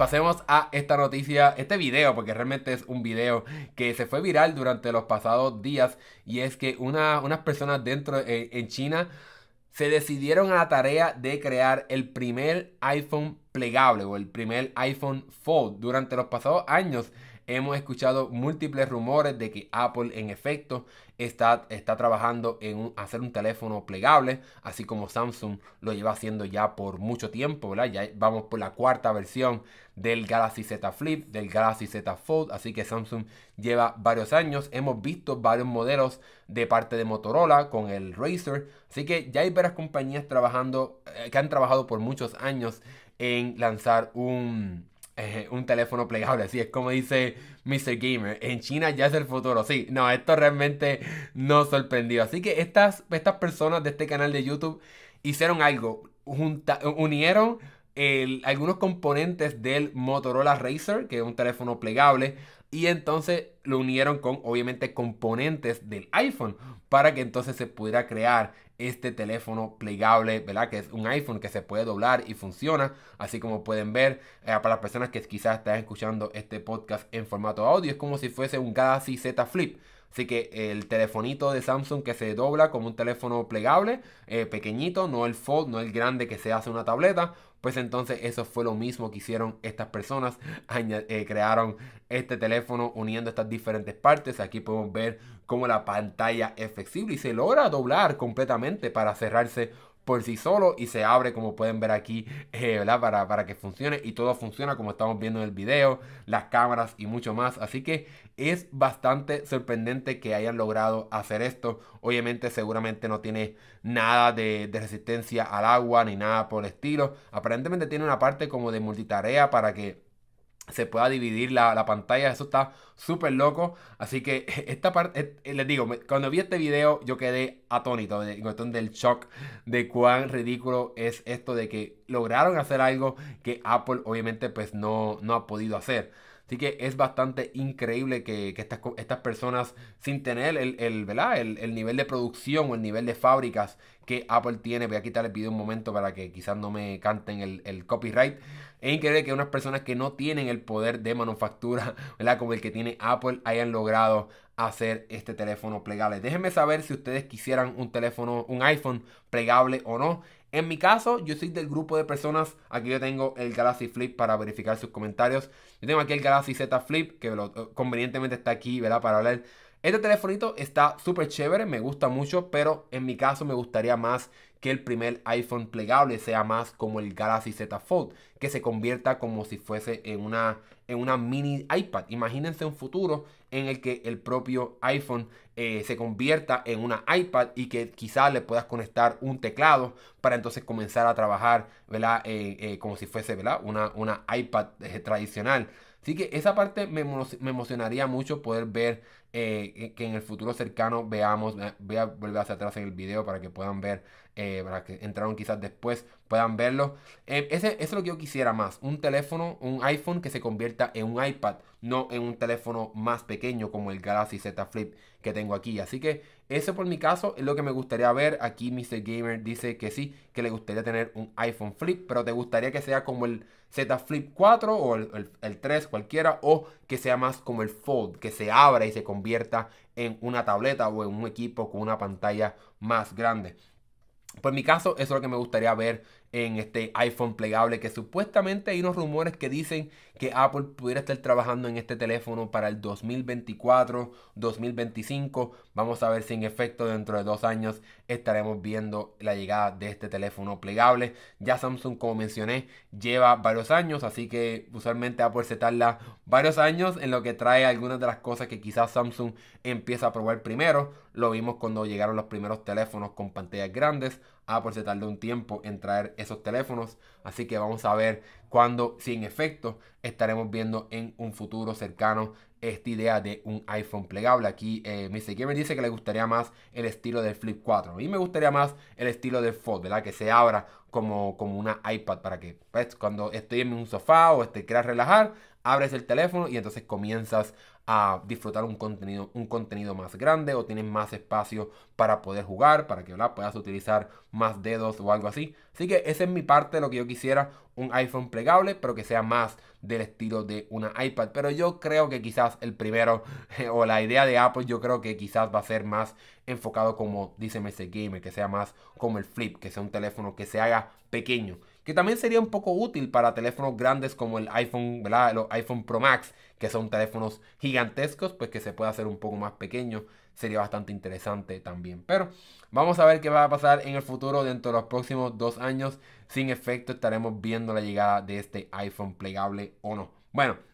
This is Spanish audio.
pasemos a esta noticia, este video, porque realmente es un video que se fue viral durante los pasados días y es que una, unas personas dentro eh, en China se decidieron a la tarea de crear el primer iPhone plegable o el primer iPhone Fold durante los pasados años hemos escuchado múltiples rumores de que Apple en efecto está, está trabajando en hacer un teléfono plegable, así como Samsung lo lleva haciendo ya por mucho tiempo, Ya vamos por la cuarta versión del Galaxy Z Flip, del Galaxy Z Fold, así que Samsung lleva varios años, hemos visto varios modelos de parte de Motorola con el Razer, así que ya hay varias compañías trabajando, eh, que han trabajado por muchos años en lanzar un un teléfono plegable. Así es como dice Mr. Gamer. En China ya es el futuro. Sí, no, esto realmente no sorprendió. Así que estas, estas personas de este canal de YouTube hicieron algo. unieron algunos componentes del Motorola Racer, que es un teléfono plegable, y entonces lo unieron con obviamente componentes del iPhone para que entonces se pudiera crear este teléfono plegable, ¿verdad? Que es un iPhone que se puede doblar y funciona, así como pueden ver, eh, para las personas que quizás están escuchando este podcast en formato audio, es como si fuese un Galaxy Z Flip Así que el telefonito de Samsung que se dobla como un teléfono plegable, eh, pequeñito, no el fold, no el grande que se hace una tableta, pues entonces eso fue lo mismo que hicieron estas personas. Eh, crearon este teléfono uniendo estas diferentes partes. Aquí podemos ver cómo la pantalla es flexible y se logra doblar completamente para cerrarse por sí solo y se abre como pueden ver aquí, eh, Para, que funcione y todo funciona como estamos viendo en el video, las cámaras y mucho más. Así que es bastante sorprendente que hayan logrado hacer esto. Obviamente seguramente no tiene nada de, de resistencia al agua ni nada por el estilo. Aparentemente tiene una parte como de multitarea para que se pueda dividir la, pantalla. Eso está súper loco. Así que esta parte, eh, eh, les digo, cuando vi este video yo quedé atónito en cuestión del shock de cuán ridículo es esto de que lograron hacer algo que Apple obviamente pues no, no ha podido hacer. Así que es bastante increíble que, estas, estas, personas, sin tener el, el, el, nivel de producción o el nivel de fábricas que Apple tiene, voy a quitar el un momento para que quizás no me canten el, copyright. Es increíble que unas personas que no tienen el poder de manufactura, ¿verdad? Como el que tiene Apple, hayan logrado hacer este teléfono plegable. Déjenme saber si ustedes quisieran un teléfono, un iPhone plegable o no. En mi caso, yo soy del grupo de personas, aquí yo tengo el Galaxy Flip para verificar sus comentarios. Yo tengo aquí el Galaxy Z Flip, que lo, convenientemente está aquí, ¿verdad? Para hablar este telefonito está súper chévere, me gusta mucho, pero en mi caso me gustaría más que el primer iPhone plegable sea más como el Galaxy Z Fold, que se convierta como si fuese en una, en una mini iPad. Imagínense un futuro en el que el propio iPhone eh, se convierta en una iPad y que quizás le puedas conectar un teclado para entonces comenzar a trabajar, eh, eh, como si fuese, Una, una iPad tradicional. Así que esa parte me, emocionaría mucho poder ver eh, que en el futuro cercano veamos, voy a volver hacia atrás en el video para que puedan ver para eh, que entraron quizás después puedan verlo. Eh, ese, eso es lo que yo quisiera más. Un teléfono, un iPhone que se convierta en un iPad, no en un teléfono más pequeño como el Galaxy Z Flip que tengo aquí. Así que eso por mi caso es lo que me gustaría ver. Aquí Mr. Gamer dice que sí, que le gustaría tener un iPhone Flip, pero te gustaría que sea como el Z Flip 4 o el, el 3 cualquiera, o que sea más como el Fold, que se abra y se convierta en una tableta o en un equipo con una pantalla más grande. Pues en mi caso, eso es lo que me gustaría ver en este iPhone plegable que supuestamente hay unos rumores que dicen que Apple pudiera estar trabajando en este teléfono para el 2024, 2025. Vamos a ver si en efecto dentro de dos años estaremos viendo la llegada de este teléfono plegable. Ya Samsung, como mencioné, lleva varios años, así que usualmente Apple se tarda varios años en lo que trae algunas de las cosas que quizás Samsung empieza a probar primero. Lo vimos cuando llegaron los primeros teléfonos con pantallas grandes. Apple se tardó un tiempo en traer esos teléfonos. Así que vamos a ver cuando, si en efecto, estaremos viendo en un futuro cercano esta idea de un iPhone plegable. Aquí dice Mr. me dice que le gustaría más el estilo del Flip 4. y me gustaría más el estilo del Fold, ¿verdad? Que se abra como, como una iPad para que pues, cuando estoy en un sofá o este, quieras relajar, abres el teléfono y entonces comienzas a disfrutar un contenido, un contenido más grande o tienes más espacio para poder jugar, para que la puedas utilizar más dedos o algo así. Así que esa es mi parte de lo que yo quisiera, un iPhone plegable, pero que sea más del estilo de una iPad. Pero yo creo que quizás el primero o la idea de Apple, yo creo que quizás va a ser más enfocado como dice MS Gamer, que sea más como el flip, que sea un teléfono que se haga pequeño que también sería un poco útil para teléfonos grandes como el iPhone, ¿verdad? Los iPhone Pro Max, que son teléfonos gigantescos, pues que se pueda hacer un poco más pequeño, sería bastante interesante también. Pero vamos a ver qué va a pasar en el futuro, dentro de los próximos dos años, sin efecto estaremos viendo la llegada de este iPhone plegable o no. Bueno,